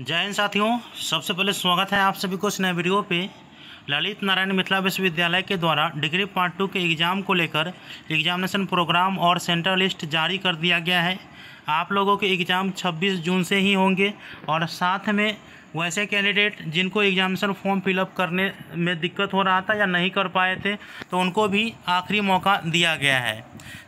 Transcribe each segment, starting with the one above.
जय हिंद साथियों सबसे पहले स्वागत है आप सभी को इस नए वीडियो पे ललित नारायण मिथिला विश्वविद्यालय के द्वारा डिग्री पार्ट टू के एग्ज़ाम को लेकर एग्जामिनेशन प्रोग्राम और सेंटर लिस्ट जारी कर दिया गया है आप लोगों के एग्ज़ाम 26 जून से ही होंगे और साथ में वैसे कैंडिडेट जिनको एग्जामिनेशन फॉर्म फिलअप करने में दिक्कत हो रहा था या नहीं कर पाए थे तो उनको भी आखिरी मौका दिया गया है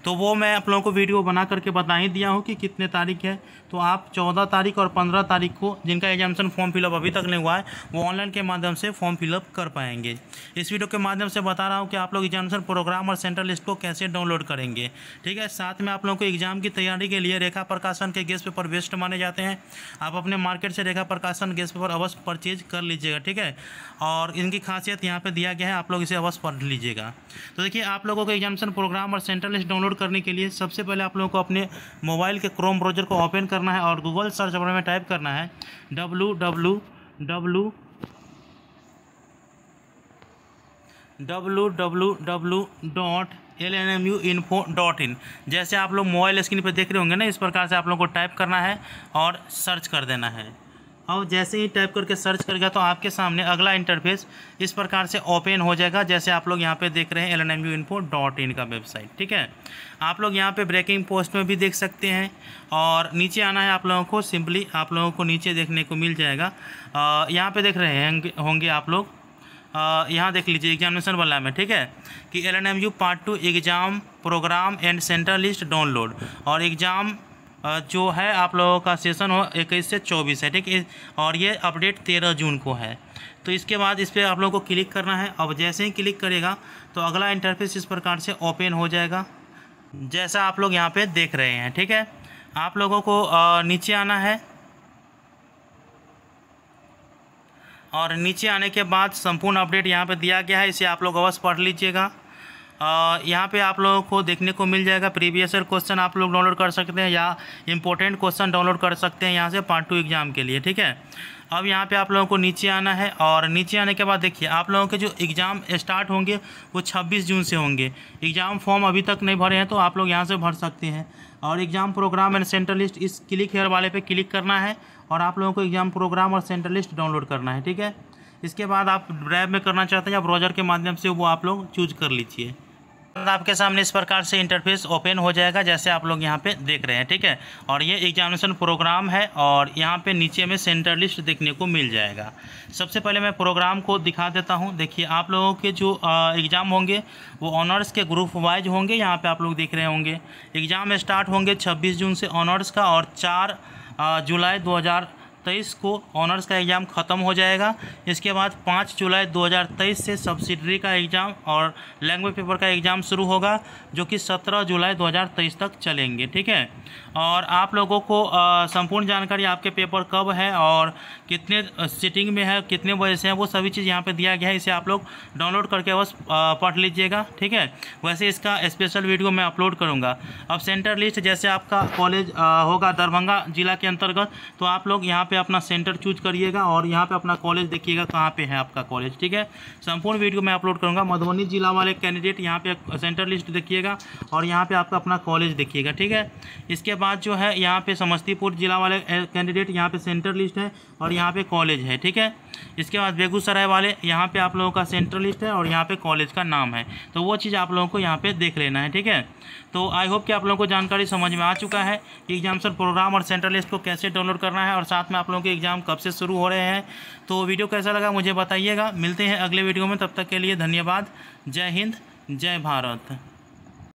तो वो मैं आप लोगों को वीडियो बना करके बता ही दिया हूँ कि कितने तारीख है तो आप चौदह तारीख और पंद्रह तारीख को जिनका एग्जामेशन फॉर्म फिलअप अभी तक नहीं हुआ है वो ऑनलाइन के माध्यम से फॉर्म फिलअप कर पाएंगे इस वीडियो के माध्यम से बता रहा हूँ कि आप लोग एग्जामेशन प्रोग्राम और सेंट्रल लिस्ट को कैसे डाउनलोड करेंगे ठीक है साथ में आप लोगों को एग्जाम की तैयारी के लिए रेखा प्रकाशन के गेस्ट पेपर वेस्ट माने जाते हैं आप अपने मार्केट से रेखा प्रकाशन गेस्ट पेपर अवश्य परचेज कर लीजिएगा ठीक है और इनकी खासियत यहाँ पर दिया गया है आप लोग इसे अवश्य पढ़ लीजिएगा तो देखिए आप लोगों को एग्जामेशन प्रोग्राम और सेंट्रल लिस्ट डाउनलोड करने के लिए सबसे पहले आप लोगों को अपने मोबाइल के क्रोम ब्राउजर को ओपन करना है और गूगल सर्च बार में टाइप करना है W W W W W W dot L N M U info dot in जैसे आप लोग मोबाइल स्क्रीन पर देख रहे होंगे ना इस प्रकार से आप लोगों को टाइप करना है और सर्च कर देना है और जैसे ही टाइप करके सर्च करेगा तो आपके सामने अगला इंटरफेस इस प्रकार से ओपन हो जाएगा जैसे आप लोग यहाँ पे देख रहे हैं L N M U info dot in का वेबसाइट ठीक है आप लोग यहाँ पे ब्रेकिंग पोस्ट में भी देख सकते हैं और नीचे आना है आप लोगों को सिंपली आप लोगों को नीचे देखने को मिल जाएगा यहाँ पर देख रहे हैं होंगे आप लोग यहाँ देख लीजिए एग्जामिनेशन वाला में ठीक है कि L N M U part two exam program and centre list download और एग्ज़ाम जो है आप लोगों का सेशन हो इक्कीस से चौबीस है ठीक है और ये अपडेट तेरह जून को है तो इसके बाद इस पर आप लोगों को क्लिक करना है अब जैसे ही क्लिक करेगा तो अगला इंटरफेस इस प्रकार से ओपन हो जाएगा जैसा आप लोग यहाँ पे देख रहे हैं ठीक है आप लोगों को नीचे आना है और नीचे आने के बाद संपूर्ण अपडेट यहाँ पे दिया गया है इसे आप लोग अवश्य पढ़ लीजिएगा यहाँ पे आप लोगों को देखने को मिल जाएगा प्रीवियस ईयर क्वेश्चन आप लोग डाउनलोड कर सकते हैं या इंपॉर्टेंट क्वेश्चन डाउनलोड कर सकते हैं यहाँ से पार्ट टू एग्ज़ाम के लिए ठीक है अब यहाँ पे आप लोगों को नीचे आना है और नीचे आने के बाद देखिए आप लोगों के जो एग्ज़ाम स्टार्ट होंगे वो 26 जून से होंगे एग्ज़ाम फॉर्म अभी तक नहीं भरे हैं तो आप लोग यहाँ से भर सकते हैं और exam program and centre list इस क्लिक हेयर वाले पे क्लिक करना है और आप लोगों को एग्ज़ाम प्रोग्राम और सेंटर लिस्ट डाउनलोड करना है ठीक है इसके बाद आप ड्राइव में करना चाहते हैं या ब्राउजर के माध्यम से वो आप लोग चूज कर लीजिए आपके सामने इस प्रकार से इंटरफेस ओपन हो जाएगा जैसे आप लोग यहाँ पे देख रहे हैं ठीक है और ये एग्जामिनेशन प्रोग्राम है और यहाँ पे नीचे में सेंटर लिस्ट देखने को मिल जाएगा सबसे पहले मैं प्रोग्राम को दिखा देता हूँ देखिए आप लोगों के जो एग्ज़ाम होंगे वो ऑनर्स के ग्रुप वाइज होंगे यहाँ पर आप लोग देख रहे होंगे एग्ज़ाम स्टार्ट होंगे छब्बीस जून से ऑनर्स का और चार जुलाई दो 2023 को ऑनर्स का एग्ज़ाम ख़त्म हो जाएगा इसके बाद 5 जुलाई 2023 से सब्सिडरी का एग्ज़ाम और लैंग्वेज पेपर का एग्ज़ाम शुरू होगा जो कि 17 जुलाई 2023 तक चलेंगे ठीक है और आप लोगों को संपूर्ण जानकारी आपके पेपर कब है और कितने सिटिंग में है कितने बजे से है वो सभी चीज़ यहाँ पर दिया गया है इसे आप लोग डाउनलोड करके बस पढ़ लीजिएगा ठीक है वैसे इसका स्पेशल वीडियो मैं अपलोड करूँगा अब सेंटर लिस्ट जैसे आपका कॉलेज होगा दरभंगा जिला के अंतर्गत तो आप लोग यहाँ पे अपना सेंटर चूज करिएगा और यहाँ पे अपना कॉलेज देखिएगा कहाँ पे है आपका कॉलेज ठीक है संपूर्ण वीडियो मैं अपलोड करूँगा मधुबनी जिला वाले कैंडिडेट यहाँ पे सेंटर लिस्ट देखिएगा और यहाँ पे आपका अपना कॉलेज देखिएगा ठीक है इसके बाद जो है यहाँ पे समस्तीपुर जिला वाले कैंडिडेट यहाँ पे सेंटर लिस्ट है और यहाँ पे कॉलेज है ठीक है इसके बाद बेगूसराय वाले यहाँ पे आप लोगों का सेंटर लिस्ट है और यहाँ पे कॉलेज का नाम है तो वो चीज़ आप लोगों को यहाँ पे देख लेना है ठीक है तो आई होप कि आप लोगों को जानकारी समझ में आ चुका है कि प्रोग्राम और सेंटर लिस्ट को कैसे डाउनलोड करना है और साथ में आप लोगों के एग्ज़ाम कब से शुरू हो रहे हैं तो वीडियो कैसा लगा मुझे बताइएगा मिलते हैं अगले वीडियो में तब तक के लिए धन्यवाद जय हिंद जय भारत